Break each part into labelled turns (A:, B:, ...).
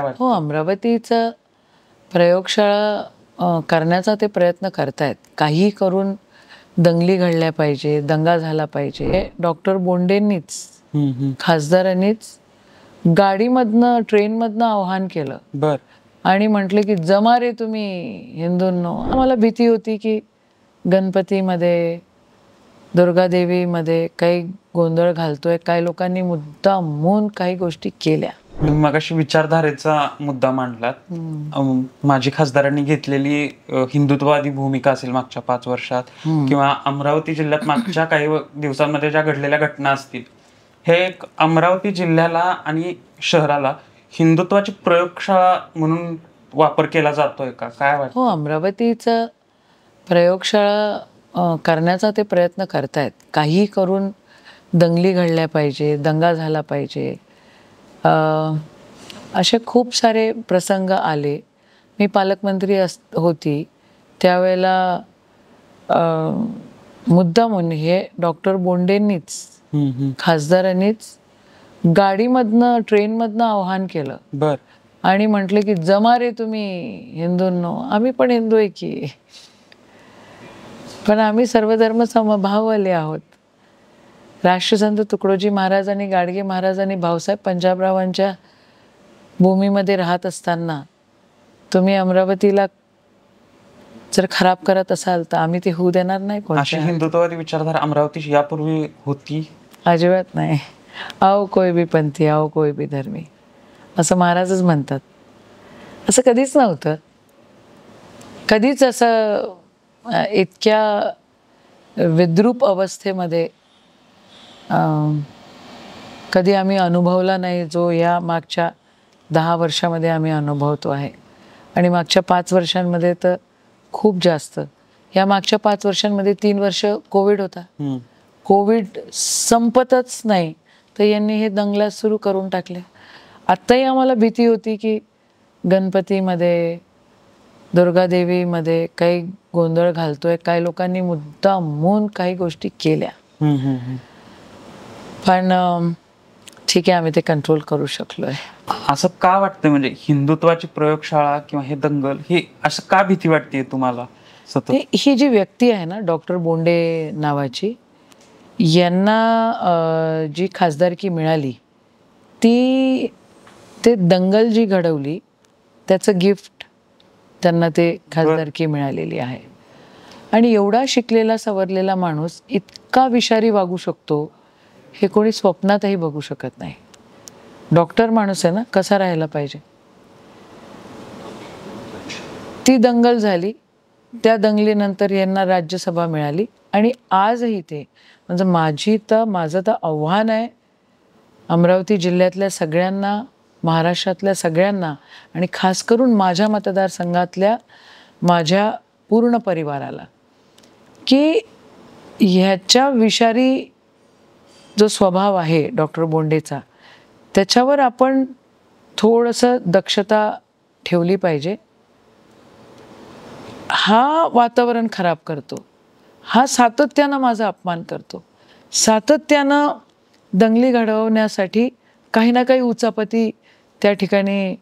A: हो अमरावतीचं प्रयोगशाळा करण्याचा ते प्रयत्न करतायत काही करून दंगली घडल्या पाहिजे दंगा झाला पाहिजे डॉक्टर बोंडेंनीच खासदारांनीच गाडीमधनं ट्रेनमधनं आव्हान केलं बर आणि म्हटले की जमा रे तुम्ही हिंदूंनो आम्हाला भीती होती की गणपतीमध्ये दुर्गादेवीमध्ये काही गोंधळ घालतोय काही लोकांनी मुद्दामून काही गोष्टी केल्या
B: तुम्ही अशी विचारधारेचा मुद्दा मांडलात माझी खासदारांनी घेतलेली हिंदुत्ववादी भूमिका असेल मागच्या पाच वर्षात किंवा अमरावती जिल्ह्यात मागच्या काही दिवसांमध्ये ज्या घडलेल्या घटना असतील हे एक अमरावती जिल्ह्याला आणि शहराला हिंदुत्वाची प्रयोगशाळा म्हणून वापर केला जातोय का काय वाटतं
A: हो अमरावतीचं प्रयोगशाळा करण्याचा ते प्रयत्न करतायत काही करून दंगली घडल्या पाहिजे दंगा झाला पाहिजे असे खूप सारे प्रसंग आले मी पालकमंत्री अस होती त्यावेळेला मुद्दा म्हणून हे डॉक्टर बोंडेंनीच खासदारांनीच गाडीमधनं ट्रेनमधनं आव्हान केलं बर आणि म्हटलं की जमा रे तुम्ही हिंदूंनो आम्ही पण हिंदू आहे की पण आम्ही सर्वधर्म समभाववाले आहोत राष्ट्रसंत तुकडोजी महाराज आणि गाडगे महाराज आणि भाऊसाहेब पंजाबरावांच्या भूमीमध्ये राहत असताना तुम्ही अमरावतीला जर खराब करत असाल तर आम्ही ते होऊ देणार नाही
B: हिंदुत्ववादी विचारधारा अमरावती यापूर्वी होती
A: अजिबात नाही आओ कोय बी पंथी आओ कोय बी धर्मी असं महाराजच म्हणतात असं कधीच नव्हतं कधीच असं इतक्या विद्रूप अवस्थेमध्ये कधी आम्ही अनुभवला नाही जो या मागच्या दहा वर्षामध्ये आम्ही अनुभवतो आहे आणि मागच्या पाच वर्षांमध्ये तर खूप जास्त या मागच्या पाच वर्षांमध्ये तीन वर्ष कोविड होता कोविड संपतच नाही तर यांनी हे दंगला सुरू करून टाकले आत्ताही आम्हाला भीती होती की गणपतीमध्ये दुर्गादेवीमध्ये काही गोंधळ घालतोय काही लोकांनी मुद्दामून काही गोष्टी केल्या पण ठीक आहे आम्ही ते कंट्रोल करू शकलोय
B: असं का वाटतं म्हणजे हिंदुत्वाची प्रयोगशाळा किंवा हे दंगल हे असं का भीती वाटते तुम्हाला
A: ही जी व्यक्ती आहे ना डॉक्टर बोंडे नावाची यांना जी खासदारकी मिळाली ती ते दंगल जी घडवली त्याचं गिफ्ट त्यांना ते खासदारकी मिळालेली आहे आणि एवढा शिकलेला सवरलेला माणूस इतका विषारी वागू शकतो हे कोणी स्वप्नातही बघू शकत नाही डॉक्टर माणूस आहे ना कसा राहायला पाहिजे ती दंगल झाली त्या दंगलीनंतर यांना राज्यसभा मिळाली आणि आजही ते म्हणजे माझी तर माझं तर आव्हान आहे अमरावती जिल्ह्यातल्या सगळ्यांना महाराष्ट्रातल्या सगळ्यांना आणि खास करून माझ्या मतदारसंघातल्या माझ्या पूर्ण परिवाराला की ह्याच्या विषारी जो स्वभाव आहे डॉक्टर बोंडेचा त्याच्यावर आपण थोडंसं दक्षता ठेवली पाहिजे हा वातावरण खराब करतो हा सातत्यानं माझा अपमान करतो सातत्यानं दंगली घडवण्यासाठी काही ना काही उचापती त्या ठिकाणी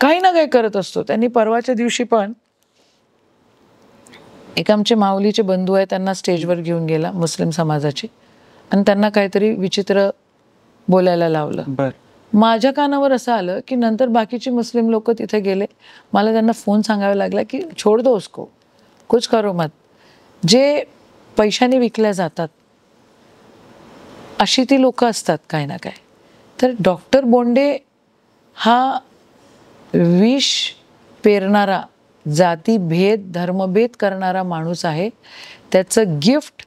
A: काही ना काही करत असतो त्यांनी परवाच्या दिवशी पण एक आमचे माऊलीचे बंधू आहे त्यांना स्टेजवर घेऊन गेला मुस्लिम समाजाचे आणि त्यांना काहीतरी विचित्र बोलायला लावलं माझ्या कानावर असं आलं की नंतर बाकीचे मुस्लिम लोक तिथे गेले मला त्यांना फोन सांगावा लागला की छोड दो उसको कुछ करो मत जे पैशाने विकल्या जातात अशी ती लोकं असतात काय ना काय तर डॉक्टर बोंडे हा विष पेरणारा जातीभेद धर्मभेद करणारा माणूस आहे त्याचं गिफ्ट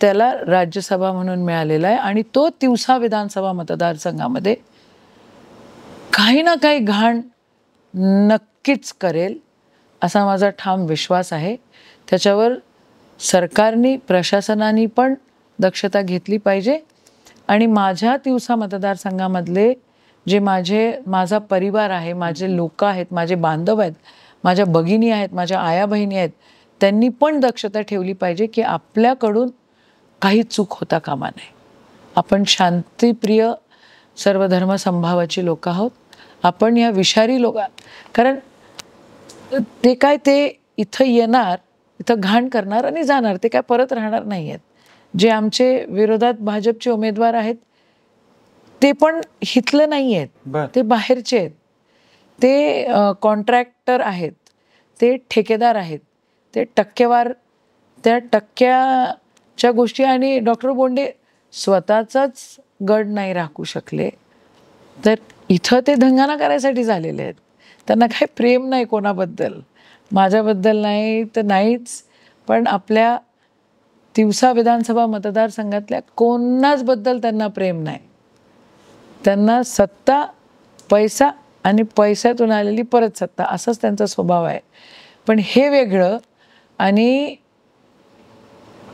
A: त्याला राज्यसभा म्हणून मिळालेला आहे आणि तो तिवसा विधानसभा मतदारसंघामध्ये काही ना काही घाण नक्कीच करेल असा माझा ठाम विश्वास आहे त्याच्यावर सरकारने प्रशासनाने पण दक्षता घेतली पाहिजे आणि माझ्या तिवसा मतदारसंघामधले जे माझे माझा परिवार आहे माझे लोक आहेत माझे बांधव आहेत माझ्या भगिनी आहेत माझ्या आया बहिणी आहेत त्यांनी पण दक्षता ठेवली पाहिजे की आपल्याकडून काही चूक होता कामा नये आपण शांतीप्रिय सर्व धर्मसंभावाची लोक आहोत आपण या विषारी लोक कारण ते काय ते इथं येणार इथं घाण करणार आणि जाणार ते काय परत राहणार नाही आहेत जे आमचे विरोधात भाजपचे उमेदवार आहेत ते पण हितलं नाही आहेत ते बाहेरचे आहेत ते कॉन्ट्रॅक्टर आहेत ते ठेकेदार आहेत ते टक्केवार त्या टक्क्या च्या गोष्टी आणि डॉक्टर बोंडे स्वतःचाच गड नाही राखू शकले तर इथं ते धंगाना करायसाठी झालेले आहेत त्यांना काही प्रेम नाही कोणाबद्दल माझ्याबद्दल नाही तर नाहीच पण आपल्या दिवसा विधानसभा मतदारसंघातल्या कोणाचबद्दल त्यांना प्रेम नाही त्यांना सत्ता पैसा आणि पैशातून आलेली परत सत्ता असंच त्यांचा स्वभाव आहे पण हे वेगळं आणि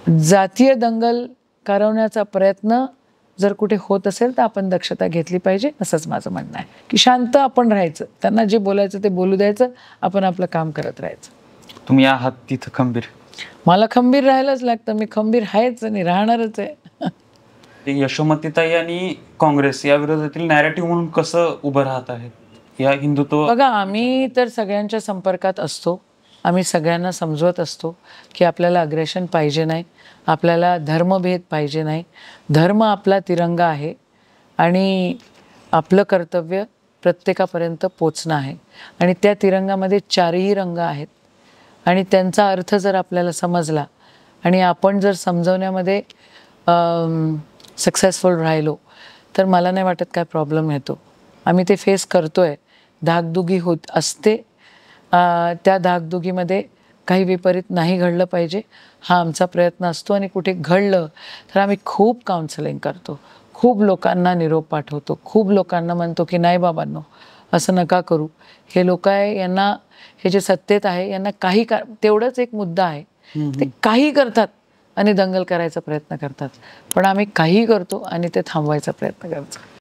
A: जातीय दंगल करवण्याचा प्रयत्न जर कुठे होत असेल तर आपण दक्षता घेतली पाहिजे असंच माझं म्हणणं आहे की शांत आपण राहायचं त्यांना जे बोलायचं ते बोलू द्यायचं आपण आपलं काम करत राहायचं
B: तुम्ही आहात तिथं खंबीर
A: मला खंबीर राहायलाच लागतं मी खंबीर आहेच आणि राहणारच आहे
B: यशोमतीताई आणि काँग्रेस या विरोधातील नॅरेटिव्ह म्हणून कसं उभं राहत आहेत या हिंदुत्व बघा
A: आम्ही तर सगळ्यांच्या संपर्कात असतो आम्ही सगळ्यांना समजवत असतो की आपल्याला अग्रेशन पाहिजे नाही आपल्याला धर्मभेद पाहिजे नाही धर्म आपला तिरंगा आहे आणि आपलं कर्तव्य प्रत्येकापर्यंत पोचणं आहे आणि त्या तिरंगामध्ये चारही रंग आहेत आणि त्यांचा अर्थ जर आपल्याला समजला आणि आपण जर समजवण्यामध्ये सक्सेसफुल राहिलो तर मला नाही वाटत काय प्रॉब्लेम येतो आम्ही ते फेस करतो आहे धागदुगी होत असते त्या धागदुगीमध्ये काही विपरीत नाही घडलं पाहिजे हा आमचा प्रयत्न असतो आणि कुठे घडलं तर आम्ही खूप काउन्सलिंग करतो खूप लोकांना निरोप पाठवतो खूप लोकांना म्हणतो की नाही बाबांनो असं नका करू हे लोक आहे यांना हे जे सत्तेत आहे यांना काही का तेवढंच एक मुद्दा आहे ते काही करतात आणि दंगल करायचा प्रयत्न करतात पण आम्ही काही करतो आणि ते थांबवायचा प्रयत्न करतो